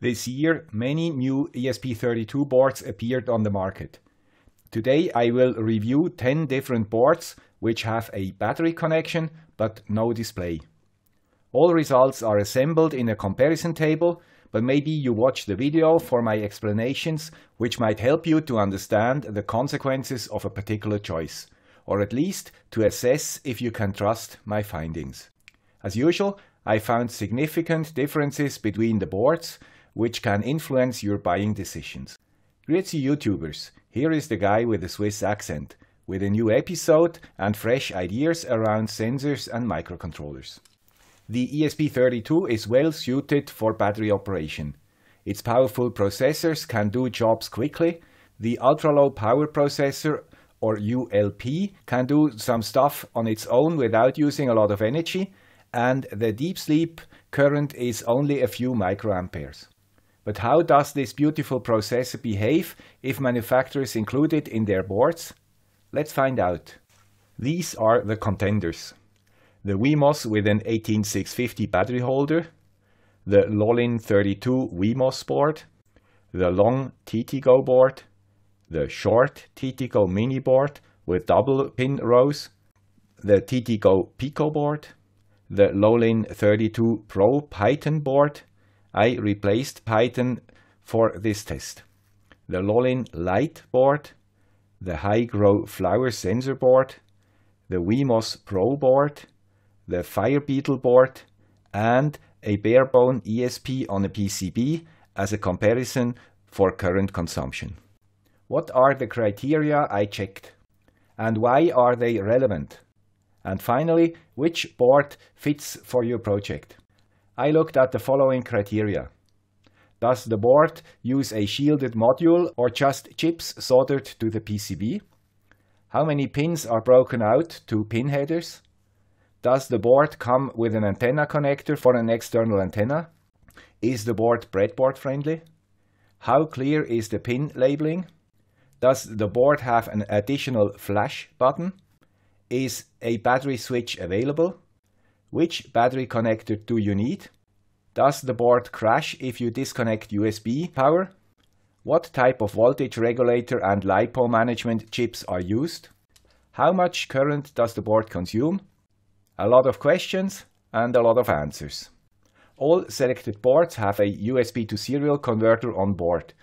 This year, many new ESP32 boards appeared on the market. Today I will review 10 different boards which have a battery connection but no display. All results are assembled in a comparison table, but maybe you watch the video for my explanations which might help you to understand the consequences of a particular choice, or at least to assess if you can trust my findings. As usual, I found significant differences between the boards which can influence your buying decisions. Greetsy YouTubers, here is the guy with the Swiss accent, with a new episode and fresh ideas around sensors and microcontrollers. The ESP32 is well suited for battery operation. Its powerful processors can do jobs quickly, the ultra-low power processor or ULP can do some stuff on its own without using a lot of energy, and the deep sleep current is only a few microamperes. But how does this beautiful process behave if manufacturers include it in their boards? Let's find out. These are the contenders. The WeMOS with an 18650 battery holder, the Lolin 32 WeMOS board, the long TTGO board, the short TTGO mini board with double pin rows, the TTGO Pico board, the Lolin 32 Pro Python board, I replaced Python for this test. The Lolin light board, the High-Grow flower sensor board, the WeMOS Pro board, the Firebeetle board, and a barebone ESP on a PCB as a comparison for current consumption. What are the criteria I checked? And why are they relevant? And finally, which board fits for your project? I looked at the following criteria. Does the board use a shielded module or just chips soldered to the PCB? How many pins are broken out to pin headers? Does the board come with an antenna connector for an external antenna? Is the board breadboard friendly? How clear is the pin labeling? Does the board have an additional flash button? Is a battery switch available? which battery connector do you need? Does the board crash if you disconnect USB power? What type of voltage regulator and LiPo management chips are used? How much current does the board consume? A lot of questions and a lot of answers. All selected boards have a USB to serial converter on board.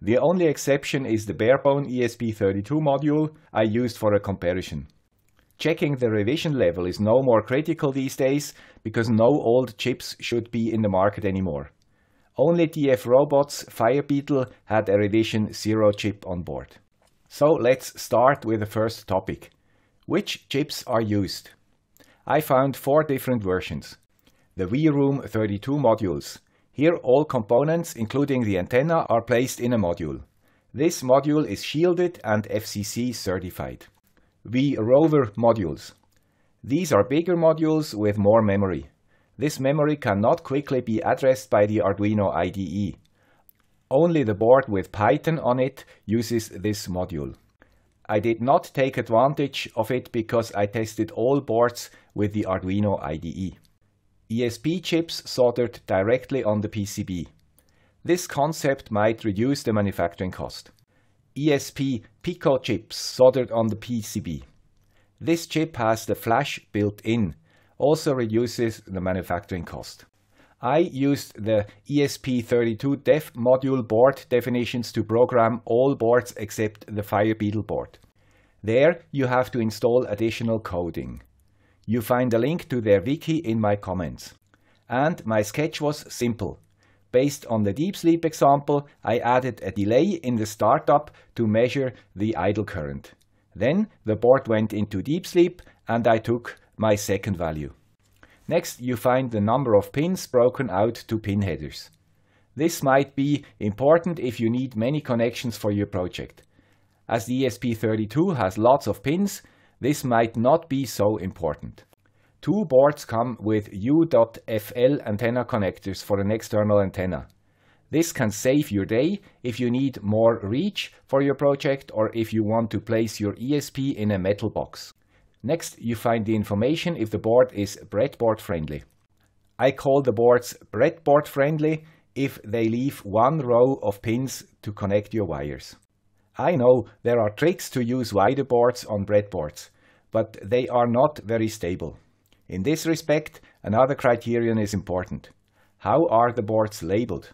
The only exception is the barebone ESP32 module I used for a comparison. Checking the revision level is no more critical these days because no old chips should be in the market anymore. Only DF Robots Firebeetle had a revision 0 chip on board. So let's start with the first topic. Which chips are used? I found four different versions. The VRoom 32 modules. Here all components, including the antenna, are placed in a module. This module is shielded and FCC certified the rover modules. These are bigger modules with more memory. This memory cannot quickly be addressed by the Arduino IDE. Only the board with Python on it uses this module. I did not take advantage of it because I tested all boards with the Arduino IDE. ESP chips soldered directly on the PCB. This concept might reduce the manufacturing cost. ESP Pico chips soldered on the PCB. This chip has the flash built in, also reduces the manufacturing cost. I used the ESP32 dev module board definitions to program all boards except the Firebeetle board. There you have to install additional coding. You find a link to their wiki in my comments. And my sketch was simple. Based on the deep sleep example, I added a delay in the startup to measure the idle current. Then the board went into deep sleep and I took my second value. Next, you find the number of pins broken out to pin headers. This might be important if you need many connections for your project. As the ESP32 has lots of pins, this might not be so important. Two boards come with U.FL antenna connectors for an external antenna. This can save your day if you need more reach for your project or if you want to place your ESP in a metal box. Next, you find the information if the board is breadboard friendly. I call the boards breadboard friendly if they leave one row of pins to connect your wires. I know there are tricks to use wider boards on breadboards, but they are not very stable. In this respect, another criterion is important. How are the boards labeled?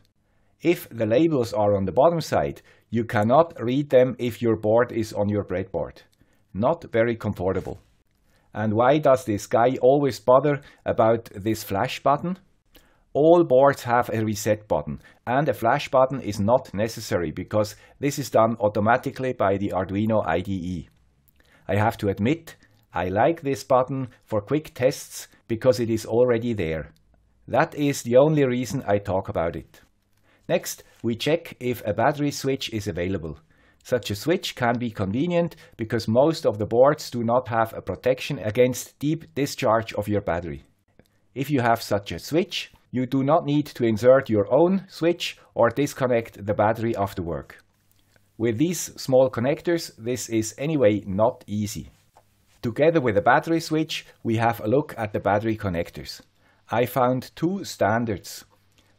If the labels are on the bottom side, you cannot read them if your board is on your breadboard. Not very comfortable. And why does this guy always bother about this flash button? All boards have a reset button and a flash button is not necessary because this is done automatically by the Arduino IDE. I have to admit I like this button for quick tests because it is already there. That is the only reason I talk about it. Next, we check if a battery switch is available. Such a switch can be convenient because most of the boards do not have a protection against deep discharge of your battery. If you have such a switch, you do not need to insert your own switch or disconnect the battery after work. With these small connectors, this is anyway not easy. Together with a battery switch, we have a look at the battery connectors. I found two standards.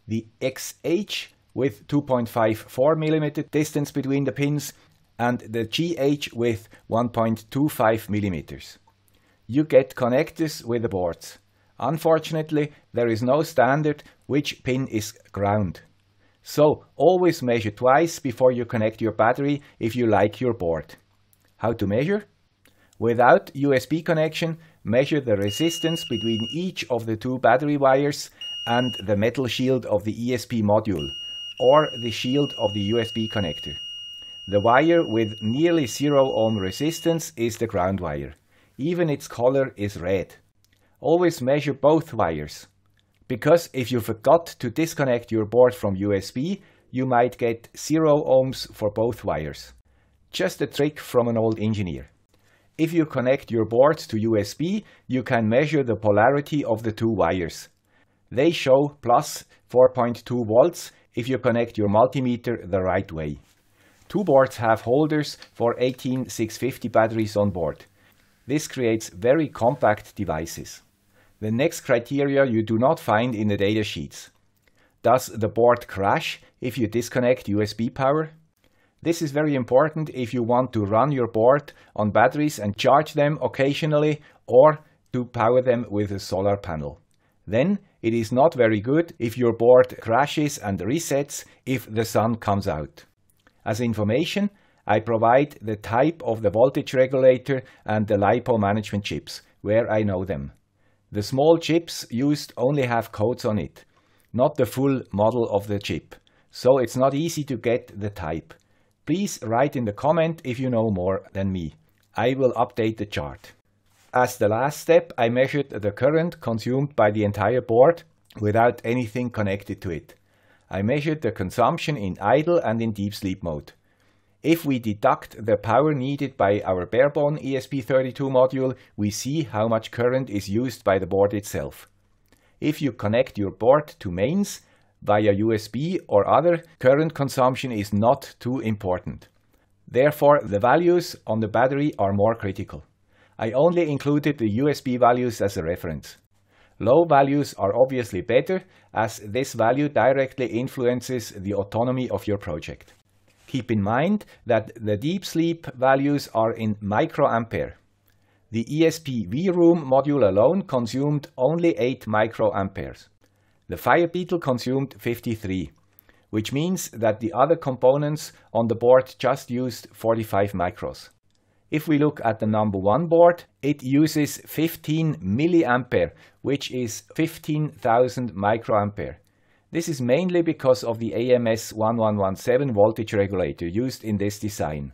The XH with 2.54 mm distance between the pins and the GH with 1.25 mm. You get connectors with the boards. Unfortunately, there is no standard which pin is ground. So always measure twice before you connect your battery if you like your board. How to measure? Without USB connection, measure the resistance between each of the two battery wires and the metal shield of the ESP module, or the shield of the USB connector. The wire with nearly 0 ohm resistance is the ground wire. Even its color is red. Always measure both wires. Because if you forgot to disconnect your board from USB, you might get 0 ohms for both wires. Just a trick from an old engineer. If you connect your board to USB, you can measure the polarity of the two wires. They show plus 4.2 volts if you connect your multimeter the right way. Two boards have holders for 18650 batteries on board. This creates very compact devices. The next criteria you do not find in the datasheets. Does the board crash if you disconnect USB power? This is very important if you want to run your board on batteries and charge them occasionally or to power them with a solar panel. Then it is not very good if your board crashes and resets if the sun comes out. As information, I provide the type of the voltage regulator and the LiPo management chips, where I know them. The small chips used only have codes on it, not the full model of the chip, so it's not easy to get the type. Please write in the comment if you know more than me. I will update the chart. As the last step, I measured the current consumed by the entire board without anything connected to it. I measured the consumption in idle and in deep sleep mode. If we deduct the power needed by our barebone ESP32 module, we see how much current is used by the board itself. If you connect your board to mains, via USB or other, current consumption is not too important. Therefore, the values on the battery are more critical. I only included the USB values as a reference. Low values are obviously better, as this value directly influences the autonomy of your project. Keep in mind that the deep sleep values are in microampere. The ESP-V room module alone consumed only 8 microamperes. The fire beetle consumed 53, which means that the other components on the board just used 45 micros. If we look at the number one board, it uses 15 milliampere, which is 15,000 microampere. This is mainly because of the AMS 1117 voltage regulator used in this design.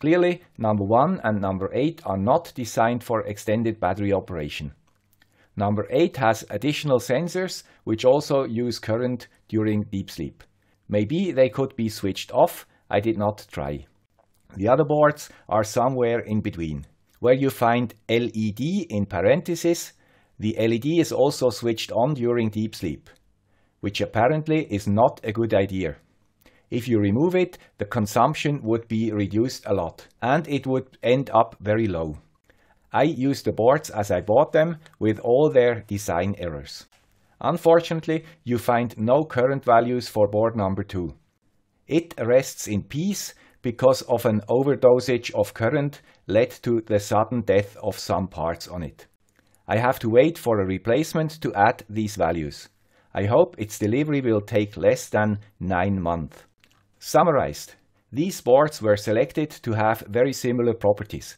Clearly, number 1 and number 8 are not designed for extended battery operation. Number 8 has additional sensors which also use current during deep sleep. Maybe they could be switched off, I did not try. The other boards are somewhere in between, where you find LED in parentheses. The LED is also switched on during deep sleep, which apparently is not a good idea. If you remove it, the consumption would be reduced a lot, and it would end up very low. I use the boards as I bought them with all their design errors. Unfortunately, you find no current values for board number 2. It rests in peace because of an overdosage of current led to the sudden death of some parts on it. I have to wait for a replacement to add these values. I hope its delivery will take less than 9 months. Summarized, these boards were selected to have very similar properties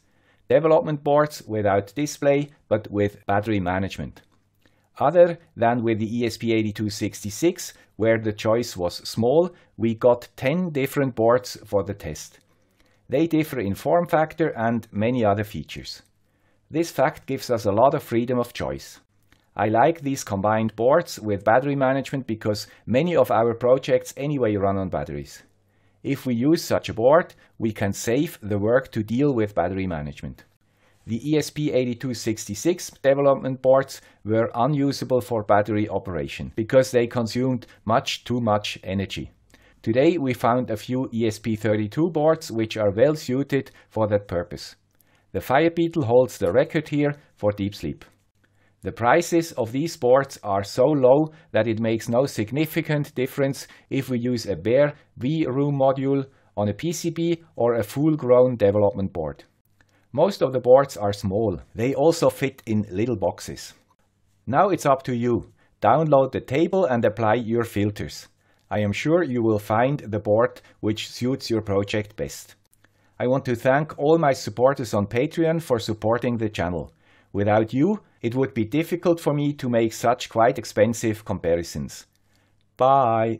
development boards without display but with battery management. Other than with the ESP8266, where the choice was small, we got 10 different boards for the test. They differ in form factor and many other features. This fact gives us a lot of freedom of choice. I like these combined boards with battery management because many of our projects anyway run on batteries. If we use such a board, we can save the work to deal with battery management. The ESP8266 development boards were unusable for battery operation because they consumed much too much energy. Today we found a few ESP32 boards which are well suited for that purpose. The fire beetle holds the record here for deep sleep. The prices of these boards are so low that it makes no significant difference if we use a bare VROOM module on a PCB or a full-grown development board. Most of the boards are small. They also fit in little boxes. Now it's up to you. Download the table and apply your filters. I am sure you will find the board which suits your project best. I want to thank all my supporters on Patreon for supporting the channel. Without you, it would be difficult for me to make such quite expensive comparisons. Bye!